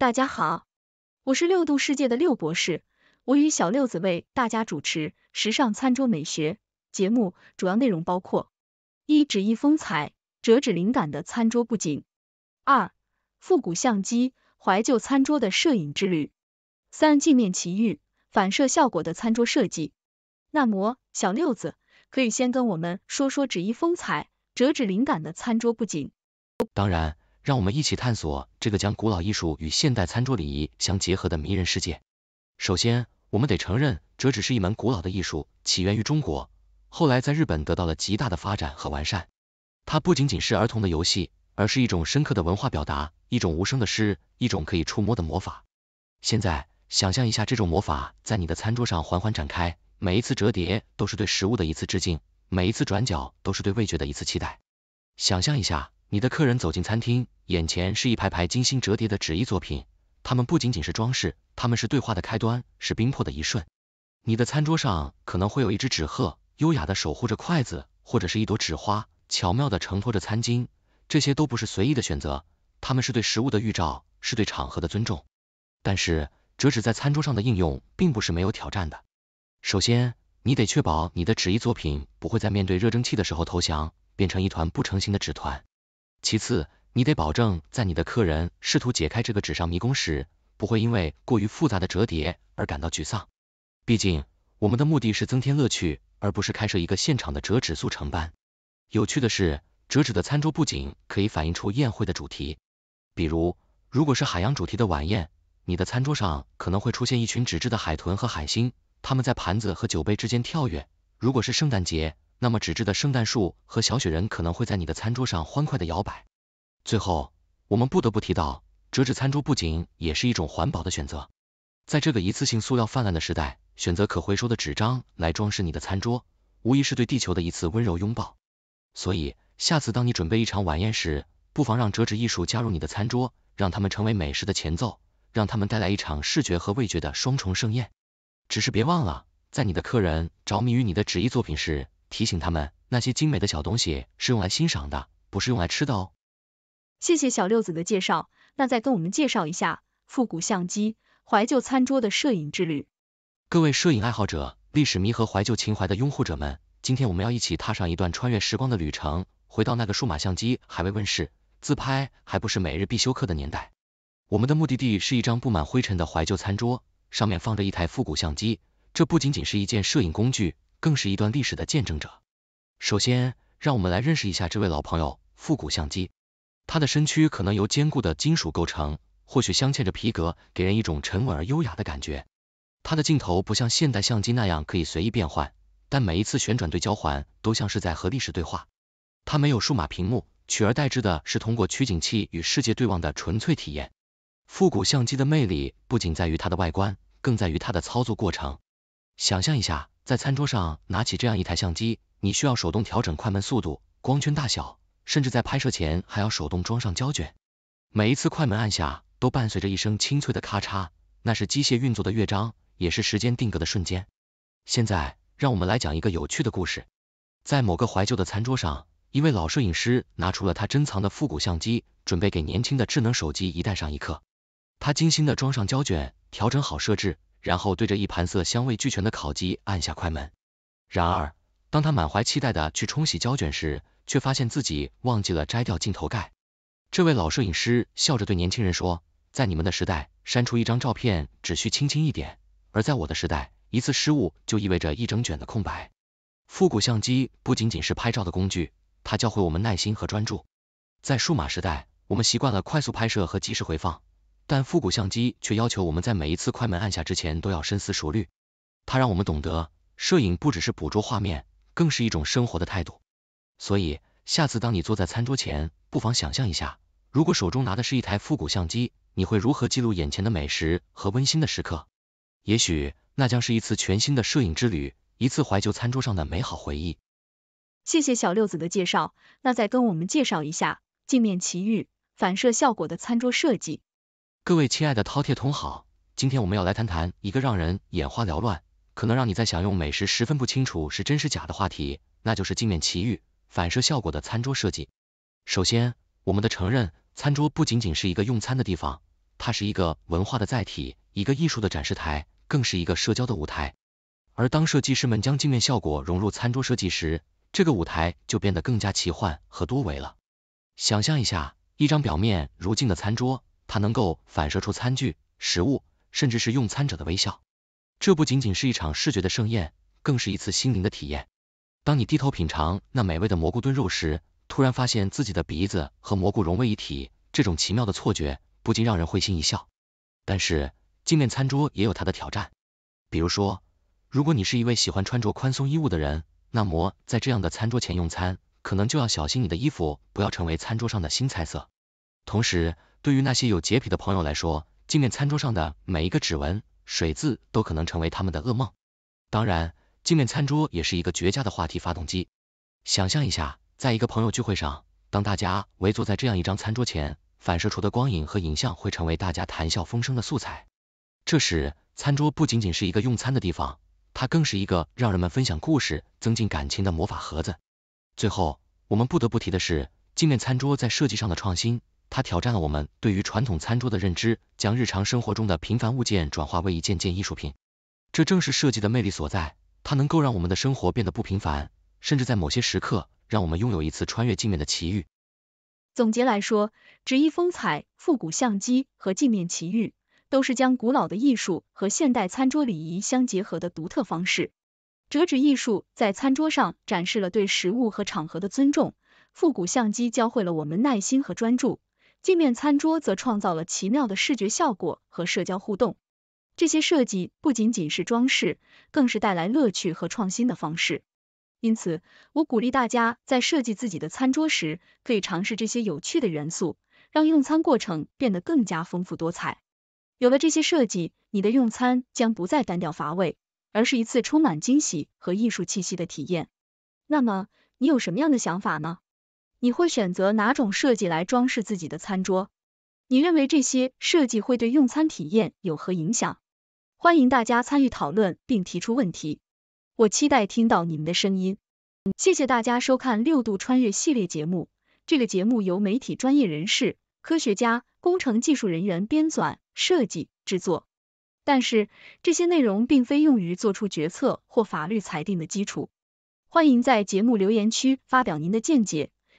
大家好，我是六度世界的六博士，我与小六子为大家主持《时尚餐桌美学》节目，主要内容包括：一、纸艺风采、折纸灵感的餐桌布景；二、复古相机、怀旧餐桌的摄影之旅；三、镜面奇遇、反射效果的餐桌设计。那么，小六子可以先跟我们说说纸艺风采、折纸灵感的餐桌布景。当然。让我们一起探索这个将古老艺术与现代餐桌礼仪相结合的迷人世界。首先，我们得承认，折纸是一门古老的艺术，起源于中国，后来在日本得到了极大的发展和完善。它不仅仅是儿童的游戏，而是一种深刻的文化表达，一种无声的诗，一种可以触摸的魔法。现在，想象一下这种魔法在你的餐桌上缓缓展开，每一次折叠都是对食物的一次致敬，每一次转角都是对味觉的一次期待。想象一下。你的客人走进餐厅，眼前是一排排精心折叠的纸艺作品。它们不仅仅是装饰，它们是对话的开端，是冰魄的一瞬。你的餐桌上可能会有一只纸鹤，优雅的守护着筷子，或者是一朵纸花，巧妙的承托着餐巾。这些都不是随意的选择，它们是对食物的预兆，是对场合的尊重。但是，折纸在餐桌上的应用并不是没有挑战的。首先，你得确保你的纸艺作品不会在面对热蒸汽的时候投降，变成一团不成形的纸团。其次，你得保证在你的客人试图解开这个纸上迷宫时，不会因为过于复杂的折叠而感到沮丧。毕竟，我们的目的是增添乐趣，而不是开设一个现场的折纸速成班。有趣的是，折纸的餐桌不仅可以反映出宴会的主题，比如如果是海洋主题的晚宴，你的餐桌上可能会出现一群纸质的海豚和海星，它们在盘子和酒杯之间跳跃。如果是圣诞节，那么纸质的圣诞树和小雪人可能会在你的餐桌上欢快的摇摆。最后，我们不得不提到，折纸餐桌不仅也是一种环保的选择。在这个一次性塑料泛滥的时代，选择可回收的纸张来装饰你的餐桌，无疑是对地球的一次温柔拥抱。所以，下次当你准备一场晚宴时，不妨让折纸艺术加入你的餐桌，让它们成为美食的前奏，让它们带来一场视觉和味觉的双重盛宴。只是别忘了，在你的客人着迷于你的纸艺作品时，提醒他们，那些精美的小东西是用来欣赏的，不是用来吃的哦。谢谢小六子的介绍，那再跟我们介绍一下复古相机、怀旧餐桌的摄影之旅。各位摄影爱好者、历史迷和怀旧情怀的拥护者们，今天我们要一起踏上一段穿越时光的旅程，回到那个数码相机还未问世、自拍还不是每日必修课的年代。我们的目的地是一张布满灰尘的怀旧餐桌，上面放着一台复古相机，这不仅仅是一件摄影工具。更是一段历史的见证者。首先，让我们来认识一下这位老朋友——复古相机。它的身躯可能由坚固的金属构成，或许镶嵌着皮革，给人一种沉稳而优雅的感觉。它的镜头不像现代相机那样可以随意变换，但每一次旋转对焦环都像是在和历史对话。它没有数码屏幕，取而代之的是通过取景器与世界对望的纯粹体验。复古相机的魅力不仅在于它的外观，更在于它的操作过程。想象一下。在餐桌上拿起这样一台相机，你需要手动调整快门速度、光圈大小，甚至在拍摄前还要手动装上胶卷。每一次快门按下，都伴随着一声清脆的咔嚓，那是机械运作的乐章，也是时间定格的瞬间。现在，让我们来讲一个有趣的故事。在某个怀旧的餐桌上，一位老摄影师拿出了他珍藏的复古相机，准备给年轻的智能手机一上一课。他精心的装上胶卷，调整好设置。然后对着一盘色香味俱全的烤鸡按下快门。然而，当他满怀期待地去冲洗胶卷时，却发现自己忘记了摘掉镜头盖。这位老摄影师笑着对年轻人说：“在你们的时代，删除一张照片只需轻轻一点；而在我的时代，一次失误就意味着一整卷的空白。”复古相机不仅仅是拍照的工具，它教会我们耐心和专注。在数码时代，我们习惯了快速拍摄和即时回放。但复古相机却要求我们在每一次快门按下之前都要深思熟虑，它让我们懂得，摄影不只是捕捉画面，更是一种生活的态度。所以，下次当你坐在餐桌前，不妨想象一下，如果手中拿的是一台复古相机，你会如何记录眼前的美食和温馨的时刻？也许那将是一次全新的摄影之旅，一次怀旧餐桌上的美好回忆。谢谢小六子的介绍，那再跟我们介绍一下镜面奇遇反射效果的餐桌设计。各位亲爱的饕餮同好，今天我们要来谈谈一个让人眼花缭乱，可能让你在享用美食十分不清楚是真是假的话题，那就是镜面奇遇反射效果的餐桌设计。首先，我们的承认，餐桌不仅仅是一个用餐的地方，它是一个文化的载体，一个艺术的展示台，更是一个社交的舞台。而当设计师们将镜面效果融入餐桌设计时，这个舞台就变得更加奇幻和多维了。想象一下，一张表面如镜的餐桌。它能够反射出餐具、食物，甚至是用餐者的微笑。这不仅仅是一场视觉的盛宴，更是一次心灵的体验。当你低头品尝那美味的蘑菇炖肉时，突然发现自己的鼻子和蘑菇融为一体，这种奇妙的错觉不禁让人会心一笑。但是，镜面餐桌也有它的挑战。比如说，如果你是一位喜欢穿着宽松衣物的人，那么在这样的餐桌前用餐，可能就要小心你的衣服不要成为餐桌上的新菜色。同时，对于那些有洁癖的朋友来说，镜面餐桌上的每一个指纹、水渍都可能成为他们的噩梦。当然，镜面餐桌也是一个绝佳的话题发动机。想象一下，在一个朋友聚会上，当大家围坐在这样一张餐桌前，反射出的光影和影像会成为大家谈笑风生的素材。这时，餐桌不仅仅是一个用餐的地方，它更是一个让人们分享故事、增进感情的魔法盒子。最后，我们不得不提的是，镜面餐桌在设计上的创新。它挑战了我们对于传统餐桌的认知，将日常生活中的平凡物件转化为一件件艺术品。这正是设计的魅力所在，它能够让我们的生活变得不平凡，甚至在某些时刻让我们拥有一次穿越镜面的奇遇。总结来说，纸艺风采、复古相机和镜面奇遇都是将古老的艺术和现代餐桌礼仪相结合的独特方式。折纸艺术在餐桌上展示了对食物和场合的尊重，复古相机教会了我们耐心和专注。镜面餐桌则创造了奇妙的视觉效果和社交互动。这些设计不仅仅是装饰，更是带来乐趣和创新的方式。因此，我鼓励大家在设计自己的餐桌时，可以尝试这些有趣的元素，让用餐过程变得更加丰富多彩。有了这些设计，你的用餐将不再单调乏味，而是一次充满惊喜和艺术气息的体验。那么，你有什么样的想法呢？你会选择哪种设计来装饰自己的餐桌？你认为这些设计会对用餐体验有何影响？欢迎大家参与讨论并提出问题，我期待听到你们的声音。谢谢大家收看六度穿越系列节目。这个节目由媒体专业人士、科学家、工程技术人员编纂、设计、制作，但是这些内容并非用于做出决策或法律裁定的基础。欢迎在节目留言区发表您的见解。